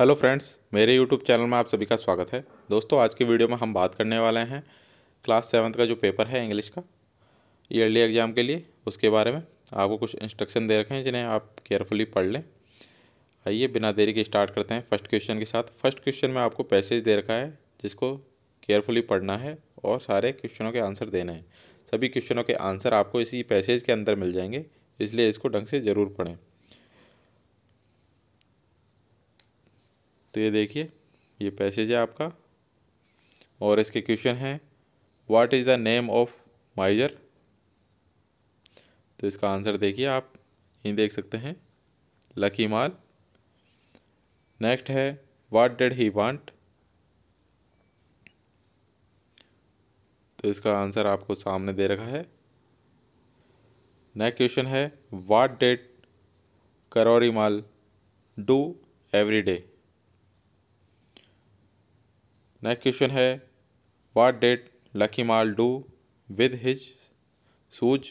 Hello friends मेरे YouTube channel में आप सभी का स्वागत है दोस्तों आज के वीडियो में हम बात करने वाले हैं क्लास सेवन्थ का जो पेपर है इंग्लिश का ईयरली एग्ज़ाम के लिए उसके बारे में आपको कुछ इंस्ट्रक्शन दे रखे हैं जिन्हें आप केयरफुली पढ़ लें आइए बिना देरी के स्टार्ट करते हैं फर्स्ट क्वेश्चन के साथ फर्स्ट क्वेश्चन में आपको पैसेज दे रखा है जिसको केयरफुली पढ़ना है और सारे क्वेश्चनों के आंसर देने हैं सभी क्वेश्चनों के आंसर आपको इसी पैसेज के अंदर मिल जाएंगे इसलिए इसको ढंग से ज़रूर पढ़ें तो ये देखिए ये पैसेज है आपका और इसके क्वेश्चन हैं what is the name of miser तो इसका आंसर देखिए आप यहीं देख सकते हैं लकी माल नेक्स्ट है वाट डेड ही वांट तो इसका आंसर आपको सामने दे रखा है नेक्स्ट क्वेश्चन है what did Karori Mal do every day next question है what did Mal do with his shoes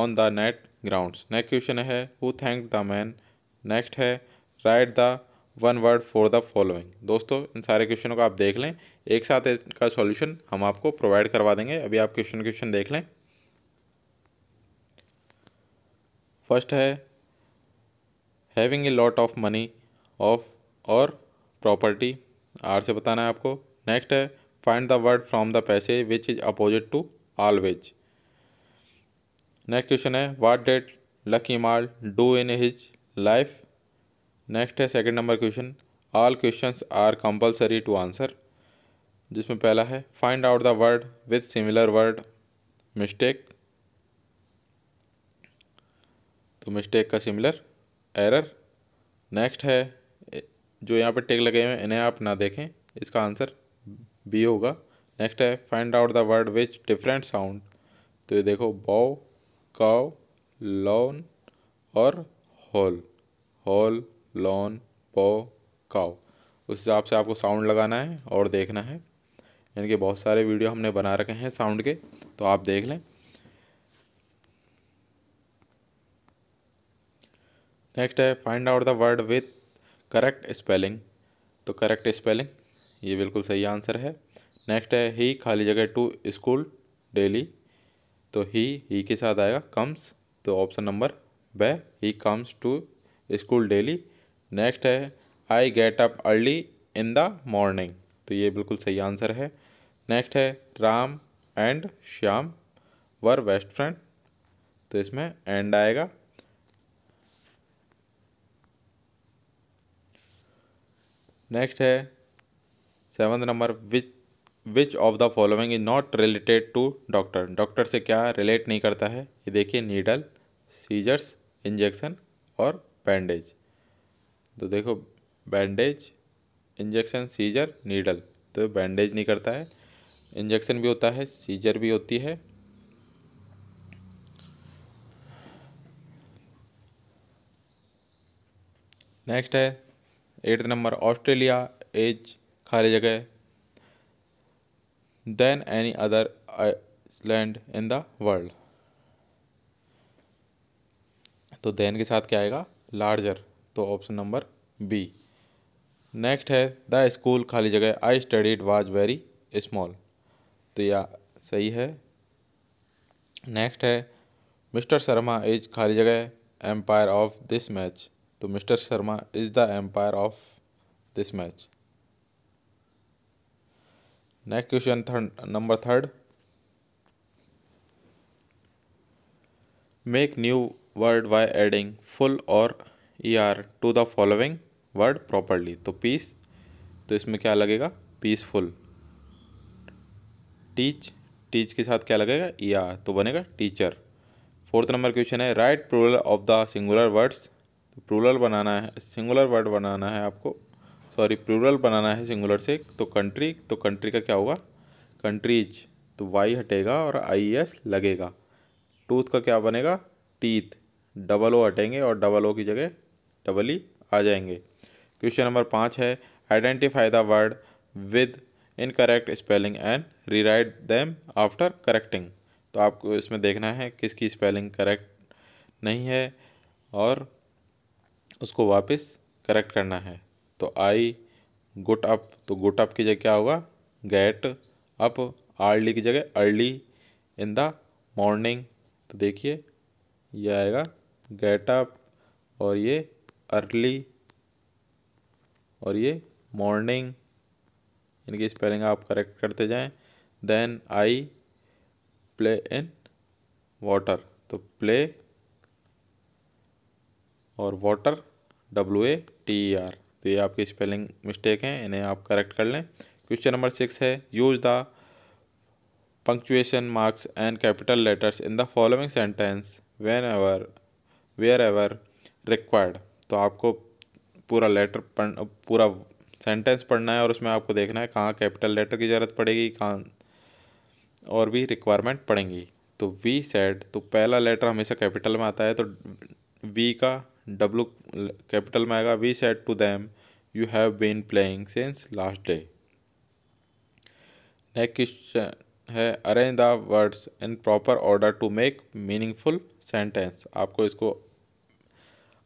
on the net grounds next question है who thank the man next है write the one word for the following दोस्तों इन सारे क्वेश्चनों को आप देख लें एक साथ इसका सॉल्यूशन हम आपको प्रोवाइड करवा देंगे अभी आप क्वेश्चन क्वेश्चन देख लें फर्स्ट है having a lot of money of और प्रॉपर्टी आर से बताना है आपको नेक्स्ट है find the word from the passage which is opposite to always next question है what did Lucky Mal do in his life next है second number question all questions are compulsory to answer जिसमें पहला है find out the word with similar word mistake तो mistake का similar error next है जो यहाँ पर टेक लगे हुए हैं इन्हें आप ना देखें इसका आंसर बी होगा नेक्स्ट है find out the word which different sound तो ये देखो बॉव काव लॉन और हॉल हॉल लॉन पो काव उस हिसाब से आपको साउंड लगाना है और देखना है इनके बहुत सारे वीडियो हमने बना रखे हैं साउंड के तो आप देख लें नेक्स्ट है find out the word with correct spelling तो करेक्ट स्पेलिंग ये बिल्कुल सही आंसर है नेक्स्ट है ही खाली जगह टू स्कूल डेली तो ही ही के साथ आएगा कम्स तो option number B he comes to school daily next है I get up early in the morning तो ये बिल्कुल सही आंसर है नेक्स्ट है Ram and Shyam were best friend तो इसमें एंड आएगा नेक्स्ट है seventh number which which of the following is not related to doctor doctor से क्या रिलेट नहीं करता है ये देखिए नीडल सीजर्स इंजेक्शन और बैंडेज तो देखो बैंडेज इंजेक्शन सीजर नीडल तो बैंडेज नहीं करता है इंजेक्शन भी होता है सीजर भी होती है नेक्स्ट है एट्थ नंबर ऑस्ट्रेलिया एज खाली जगह than any other land in the world तो देन के साथ क्या आएगा लार्जर तो ऑप्शन नंबर बी नेक्स्ट है द स्कूल खाली जगह I studied was very small तो या सही है नेक्स्ट है मिस्टर शर्मा इज खाली जगह एम्पायर ऑफ दिस मैच तो mister Sharma is the umpire of this match next question third number third make new word by adding ful और E R to the following word properly तो peace तो इसमें क्या लगेगा peaceful teach teach के साथ क्या लगेगा ई er. आर तो बनेगा टीचर फोर्थ नंबर क्वेश्चन है write plural of the singular words तो प्रूरल बनाना है सिंगुलर वर्ड बनाना है आपको सॉरी प्रूरल बनाना है सिंगुलर से तो कंट्री तो कंट्री का क्या होगा कंट्रीज तो वाई हटेगा और आई एस लगेगा टूथ का क्या बनेगा टीथ डबल ओ हटेंगे और डबल ओ की जगह डबल ई e आ जाएंगे क्वेश्चन नंबर पाँच है identify the word with incorrect spelling and rewrite them after correcting तो आपको इसमें देखना है किसकी स्पेलिंग करेक्ट नहीं है और उसको वापस करेक्ट करना है तो आई गुट अप तो गुट अप की जगह क्या होगा गेट अप अर्ली की जगह अर्ली इन द मॉर्निंग तो देखिए ये आएगा गेट अप और ये अर्ली और ये मॉर्निंग इनकी स्पेलिंग आप करेक्ट करते जाएं then I play in water तो प्ले और water W A T E R तो ये आपकी स्पेलिंग मिस्टेक हैं इन्हें आप करेक्ट कर लें क्वेश्चन नंबर सिक्स है use the punctuation marks and capital letters in the following sentence whenever wherever required तो आपको पूरा लेटर पढ़ पूरा सेंटेंस पढ़ना है और उसमें आपको देखना है कहाँ कैपिटल लेटर की ज़रूरत पड़ेगी कहाँ और भी रिक्वायरमेंट पड़ेंगी तो वी सेड तो पहला लेटर हमेशा कैपिटल में आता है तो वी का डब्लू कैपिटल में आएगा we said to them you have been playing since last day next question है arrange the words in proper order to make meaningful sentence आपको इसको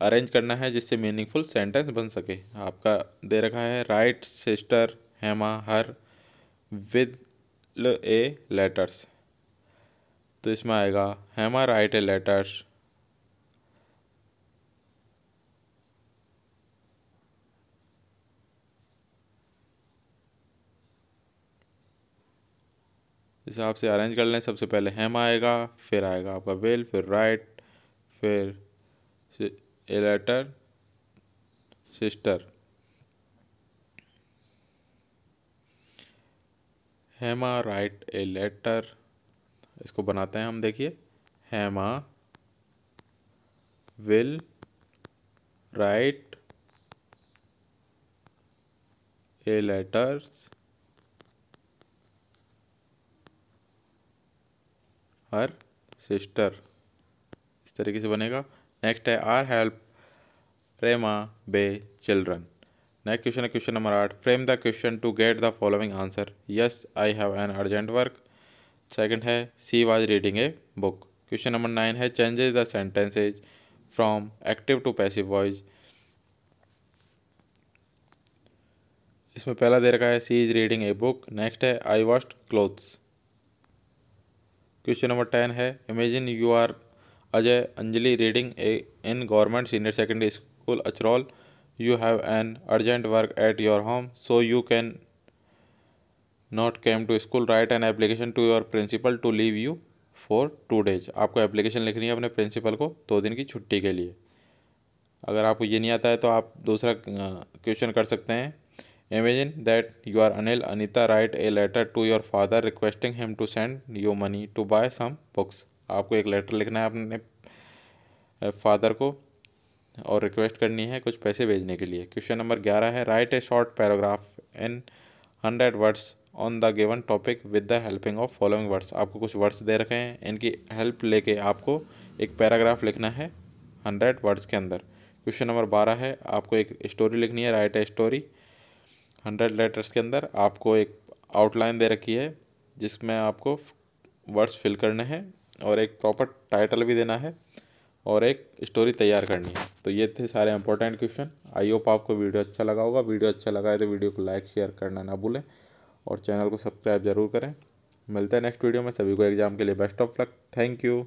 अरेंज करना है जिससे मीनिंगफुल सेंटेंस बन सके आपका दे रखा है write sister Hema her with a letters तो इसमें आएगा हेमा राइट ए लेटर्स हिसाब आपसे अरेंज कर लें सबसे पहले हेम आएगा फिर आएगा आपका वेल फिर राइट फिर a letter sister Hema write a letter इसको बनाते हैं हम देखिए Hema will write a letters her sister इस तरीके से बनेगा नेक्स्ट है are help Rema by children next question है क्वेश्चन नंबर आठ frame the question to get the following answer yes I have an urgent work second है she was reading a book question number nine है changes the sentences from active to passive voice इसमें पहला दे रखा है she is reading a book next है I washed clothes question number ten है imagine you are Ajay Anjali reading a in government senior secondary school Achrol you have an urgent work at your home so you can not came to school write an application to your principal to leave you for two days आपको application लिखनी है अपने principal को दो दिन की छुट्टी के लिए अगर आपको ये नहीं आता है तो आप दूसरा क्वेश्चन कर सकते हैं imagine that you are Anil Anita write a letter to your father requesting him to send you money to buy some books आपको एक लेटर लिखना है अपने फादर को और रिक्वेस्ट करनी है कुछ पैसे भेजने के लिए क्वेश्चन नंबर ग्यारह है write a short paragraph in hundred words on the given topic with the helping of following words आपको कुछ वर्ड्स दे रखे हैं इनकी हेल्प लेके आपको एक पैराग्राफ लिखना है हंड्रेड वर्ड्स के अंदर क्वेश्चन नंबर बारह है आपको एक स्टोरी लिखनी है write a story hundred letters के अंदर आपको एक आउटलाइन दे रखी है जिसमें आपको वर्ड्स फिल करने हैं और एक प्रॉपर टाइटल भी देना है और एक स्टोरी तैयार करनी है तो ये थे सारे इंपॉर्टेंट क्वेश्चन आई होप आपको वीडियो अच्छा लगा होगा वीडियो अच्छा लगा है तो वीडियो को लाइक शेयर करना ना भूलें और चैनल को सब्सक्राइब जरूर करें मिलते हैं नेक्स्ट वीडियो में सभी को एग्जाम के लिए best of luck thank you